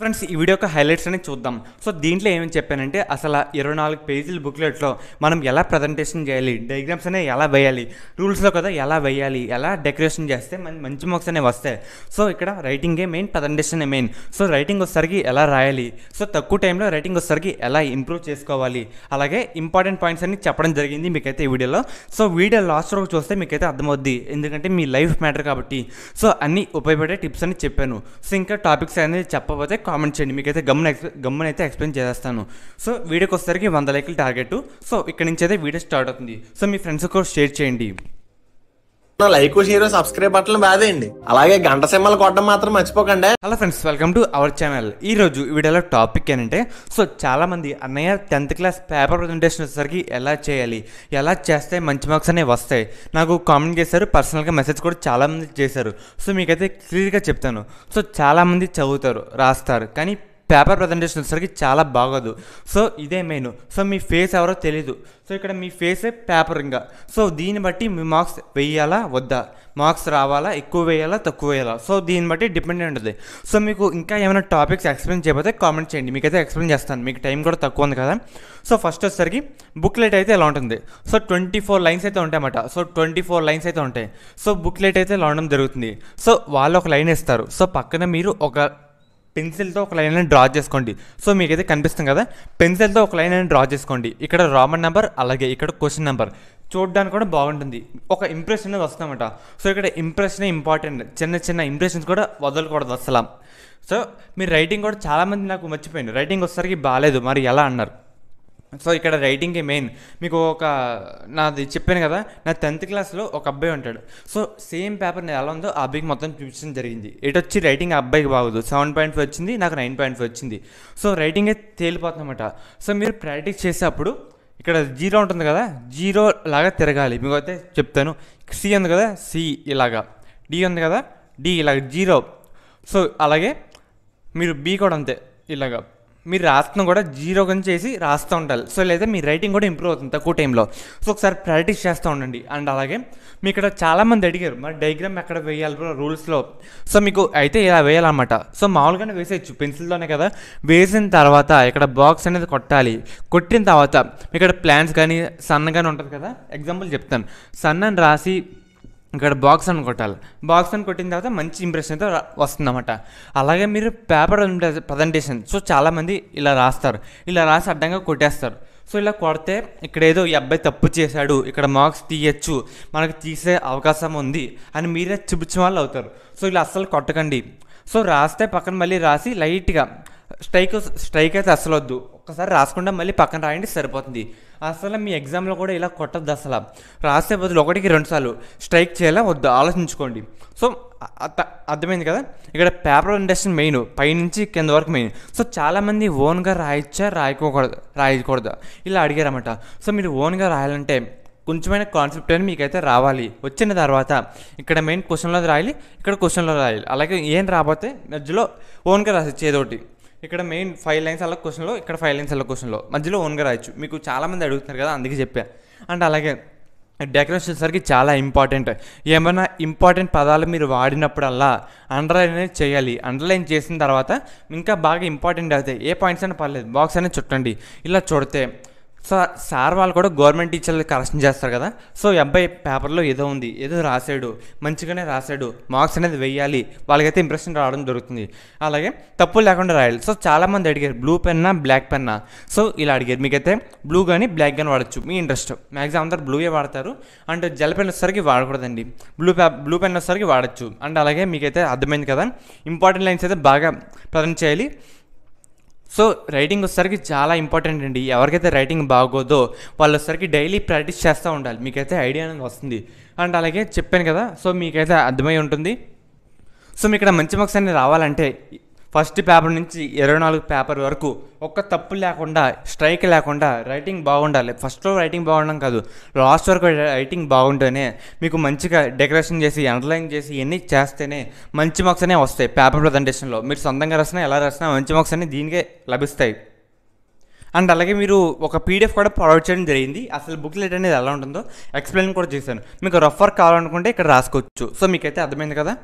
friends ఈ video యొక్క highlights అనేది చూద్దాం సో దీంట్లో ఏమని చెప్పానంటే అసలు ఇరవై నాలుగు పేజీల బుక్లెట్లో మనం ఎలా ప్రజెంటేషన్ చేయాలి డయాగ్రామ్స్ అనేవి ఎలా వేయాలి రూల్స్లో కదా ఎలా వేయాలి ఎలా డెకరేషన్ చేస్తే మన మంచి మార్క్స్ అనేవి వస్తాయి సో ఇక్కడ రైటింగే main presentation main so writing వచ్చేసరికి ఎలా రాయాలి సో తక్కువ టైంలో రైటింగ్ వచ్చేసరికి ఎలా ఇంప్రూవ్ చేసుకోవాలి అలాగే ఇంపార్టెంట్ పాయింట్స్ అన్ని చెప్పడం జరిగింది మీకైతే ఈ వీడియోలో సో వీడియో లాస్ట్ రోజు చూస్తే మీకైతే అర్థమవుద్ది ఎందుకంటే మీ లైఫ్ మ్యాటర్ కాబట్టి సో అన్ని ఉపయోగపడే టిప్స్ అని చెప్పాను సో ఇంకా టాపిక్స్ అనేది చెప్పబోతే కామెంట్ చేయండి మీకైతే గమ్మన గమ్మన అయితే ఎక్స్ప్లెయిన్ చేస్తాను సో వీడియోకి వచ్చేసరికి వంద లైకులు టార్గెట్ సో ఇక్కడ నుంచి అయితే వీడియో స్టార్ట్ అవుతుంది సో మీ ఫ్రెండ్స్ కూడా షేర్ చేయండి లైక్ షేర్ సబ్స్క్రైబ్ బటన్ బాధేయండి అలాగే గంట సింహాలు కొట్టడం మాత్రం మర్చిపోకండి hello friends welcome to our channel ఈ రోజు వీడియోలో టాపిక్ ఏంటంటే సో చాలా మంది అన్నయ్య టెన్త్ క్లాస్ పేపర్ ప్రజెంటేషన్ వచ్చేసరికి ఎలా చేయాలి ఎలా చేస్తే మంచి మార్క్స్ అనేవి వస్తాయి నాకు కామెంట్ చేశారు పర్సనల్గా మెసేజ్ కూడా చాలా మంది చేశారు సో మీకైతే క్లియర్గా చెప్తాను సో చాలా మంది చదువుతారు రాస్తారు కానీ పేపర్ ప్రజెంటేషన్ వచ్చేసరికి చాలా బాగోదు సో ఇదే మెయిన్ సో మీ ఫేస్ ఎవరో తెలీదు సో ఇక్కడ మీ ఫేసే పేపర్ ఇంకా సో దీన్ని బట్టి మీ మార్క్స్ వేయాలా వద్దా మార్క్స్ రావాలా ఎక్కువ వేయాలా తక్కువ వేయాలా సో దీన్ని బట్టి డిపెండ్ ఉంటుంది సో మీకు ఇంకా ఏమైనా టాపిక్స్ ఎక్స్ప్లెయిన్ చేయబోతే కామెంట్ చేయండి మీకైతే ఎక్స్ప్లెయిన్ చేస్తాను మీకు టైం కూడా తక్కువ ఉంది కదా సో ఫస్ట్ వచ్చేసరికి బుక్లెట్ అయితే ఎలా ఉంటుంది సో ట్వంటీ ఫోర్ లైన్స్ అయితే ఉంటాయన్నమాట సో ట్వంటీ ఫోర్ లైన్స్ అయితే ఉంటాయి సో బుక్లెట్ అయితే ఎలా ఉండడం జరుగుతుంది సో వాళ్ళు ఒక లైన్ ఇస్తారు సో పక్కన మీరు ఒక పెన్సిల్తో ఒక లైన్ అని డ్రా చేసుకోండి సో మీకు అయితే కనిపిస్తుంది కదా పెన్సిల్తో ఒక లైన్ అని డ్రా చేసుకోండి ఇక్కడ రామన్ నెంబర్ అలాగే ఇక్కడ క్వశ్చన్ నెంబర్ చూడడానికి కూడా బాగుంటుంది ఒక ఇంప్రెషన్ అనేది వస్తుందన్నమాట సో ఇక్కడ ఇంప్రెషన్ ఇంపార్టెంట్ చిన్న చిన్న ఇంప్రెషన్స్ కూడా వదలకూడదు అసలు సో మీ రైటింగ్ కూడా చాలామంది నాకు మర్చిపోయింది రైటింగ్ వచ్చేసరికి బాగాలేదు మరి ఎలా అన్నారు సో ఇక్కడ రైటింగ్కి మెయిన్ మీకు ఒక నాది చెప్పాను కదా నా టెన్త్ క్లాస్లో ఒక అబ్బాయి ఉంటాడు సో సేమ్ పేపర్ నేను ఎలా ఉందో ఆ అబ్బాయికి మొత్తం చూపించడం జరిగింది ఎటు వచ్చి రైటింగ్ అబ్బాయికి బాగుదు సెవెన్ పాయింట్ ఫైవ్ వచ్చింది నాకు నైన్ పాయింట్ ఫైవ్ వచ్చింది సో రైటింగే తేలిపోతుందన్నమాట సో మీరు ప్రాక్టీస్ చేసేటప్పుడు ఇక్కడ జీరో ఉంటుంది కదా జీరో లాగా తిరగాలి మీకు అయితే చెప్తాను సి ఉంది కదా సి ఇలాగా డి ఉంది కదా డి ఇలాగ జీరో సో అలాగే మీరు బి కూడా అంతే ఇలాగా మీరు రాస్తడం కూడా జీరో చేసి రాస్తూ ఉండాలి సో లేదా మీ రైటింగ్ కూడా ఇంప్రూవ్ అవుతుంది తక్కువ టైంలో సో ఒకసారి ప్రాక్టీస్ చేస్తూ ఉండండి అండ్ అలాగే మీ ఇక్కడ చాలామంది అడిగారు మరి డైగ్రామ్ ఎక్కడ వేయాలి బ్రో రూల్స్లో సో మీకు అయితే ఇలా వేయాలన్నమాట సో మామూలుగానే వేసేయచ్చు పెన్సిల్తోనే కదా వేసిన తర్వాత ఇక్కడ బాక్స్ అనేది కొట్టాలి కొట్టిన తర్వాత మీ ఇక్కడ ప్లాన్స్ కానీ సన్ కానీ ఉంటుంది కదా ఎగ్జాంపుల్ చెప్తాను సన్ అని రాసి ఇక్కడ బాక్స్ అని కొట్టాలి బాక్స్ అని కొట్టిన తర్వాత మంచి ఇంప్రెషన్ అయితే వస్తుందన్నమాట అలాగే మీరు పేపర్ ప్రజెంటేషన్ సో చాలామంది ఇలా రాస్తారు ఇలా రాసి అడ్డంగా కొట్టేస్తారు సో ఇలా కొడితే ఇక్కడ ఏదో ఈ అబ్బాయి తప్పు చేశాడు ఇక్కడ మార్క్స్ తీయచ్చు మనకు తీసే అవకాశం ఉంది అని మీరే చూపించిన వాళ్ళు అవుతారు సో ఇలా అస్సలు కొట్టకండి సో రాస్తే పక్కన మళ్ళీ రాసి లైట్గా స్ట్రైక్ స్ట్రైక్ అయితే అస్సలు వద్దు ఒక్కసారి రాసుకుంటే మళ్ళీ పక్కన రాయండి సరిపోతుంది అసలు మీ ఎగ్జామ్లో కూడా ఇలా కొట్టద్దు అసలు రాసే బదులు ఒకటికి రెండుసార్లు స్ట్రైక్ చేయాలా వద్దు ఆలోచించుకోండి సో అర్థమైంది కదా ఇక్కడ పేపర్ ఇండస్ట్రీ మెయిన్ పైనుంచి కింద వరకు మెయిన్ సో చాలామంది ఓన్గా రాయొచ్చా రాయకూడదు రాయకూడదు ఇలా అడిగారన్నమాట సో మీరు ఓన్గా రాయాలంటే కొంచెమైన కాన్సెప్ట్ అని మీకైతే రావాలి వచ్చిన తర్వాత ఇక్కడ మెయిన్ క్వశ్చన్లో రాయాలి ఇక్కడ క్వశ్చన్లో రాయాలి అలాగే ఏం రాకపోతే మధ్యలో ఓన్గా రాసి ఏదోటి ఇక్కడ మెయిన్ ఫైవ్ లైన్స్ అలా క్వశ్చన్లో ఇక్కడ ఫైవ్ లైన్స్ అలా క్వశ్చన్లో మధ్యలో ఓన్గా రాయొచ్చు మీకు చాలామంది అడుగుతున్నారు కదా అందుకే చెప్పా అండ్ అలాగే డెకరేషన్ సరికి చాలా ఇంపార్టెంట్ ఏమైనా ఇంపార్టెంట్ పదాలు మీరు వాడినప్పుడల్లా అండర్లైన్ అనేది చేయాలి అండర్లైన్ చేసిన తర్వాత ఇంకా బాగా ఇంపార్టెంట్ అవుతాయి ఏ పాయింట్స్ అయినా పర్లేదు బాక్స్ అనేది చుట్టండి ఇలా చూడితే సో సార్ వాళ్ళు కూడా గవర్నమెంట్ టీచర్లు కరెక్షన్ చేస్తారు కదా సో ఈ అబ్బాయి పేపర్లో ఏదో ఉంది ఏదో రాశాడు మంచిగానే రాశాడు మార్క్స్ అనేది వేయాలి వాళ్ళకైతే ఇంప్రెషన్ రావడం జరుగుతుంది అలాగే తప్పులు లేకుండా రాయాలి సో చాలామంది అడిగారు బ్లూ పెన్నా బ్లాక్ పెన్నా సో ఇలా అడిగారు మీకైతే బ్లూ కానీ బ్లాక్ కానీ వాడచ్చు మీ ఇంట్రెస్ట్ మ్యాక్సిమం అందరు బ్లూయే వాడతారు అండ్ జల పెన్ వచ్చేసరికి వాడకూడదండి బ్లూ పే బ్లూ పెన్ వచ్చేసరికి వాడచ్చు అండ్ అలాగే మీకైతే అర్థమైంది కదా ఇంపార్టెంట్ లైన్స్ అయితే బాగా ప్రజెంట్ చేయాలి సో రైటింగ్ వచ్చేసరికి చాలా ఇంపార్టెంట్ అండి ఎవరికైతే రైటింగ్ బాగోదో వాళ్ళు వచ్చేసరికి డైలీ ప్రాక్టీస్ చేస్తూ ఉండాలి మీకైతే ఐడియా అనేది వస్తుంది అండ్ అలాగే చెప్పాను కదా సో మీకైతే అర్థమై ఉంటుంది సో మీకు ఇక్కడ మంచి మార్క్స్ అనేది రావాలంటే ఫస్ట్ పేపర్ నుంచి ఇరవై నాలుగు పేపర్ వరకు ఒక్క తప్పు లేకుండా స్ట్రైక్ లేకుండా రైటింగ్ బాగుండాలి ఫస్ట్లో రైటింగ్ బాగుండడం కాదు లాస్ట్ వరకు రైటింగ్ బాగుంటేనే మీకు మంచిగా డెకరేషన్ చేసి అండర్లైన్ చేసి ఇవన్నీ చేస్తేనే మంచి మార్క్స్ అనే వస్తాయి పేపర్ ప్రజెంటేషన్లో మీరు సొంతంగా రాసినా ఎలా రాసినా మంచి మార్క్స్ అనేవి దీనికే లభిస్తాయి అండ్ అలాగే మీరు ఒక పీడిఎఫ్ కూడా ప్రొవైడ్ చేయడం జరిగింది అసలు బుక్ లెట్ అనేది ఎలా ఉంటుందో ఎక్స్ప్లెయిన్ కూడా చేశాను మీకు రఫర్ కావాలనుకుంటే ఇక్కడ రాసుకోవచ్చు సో మీకైతే అర్థమైంది కదా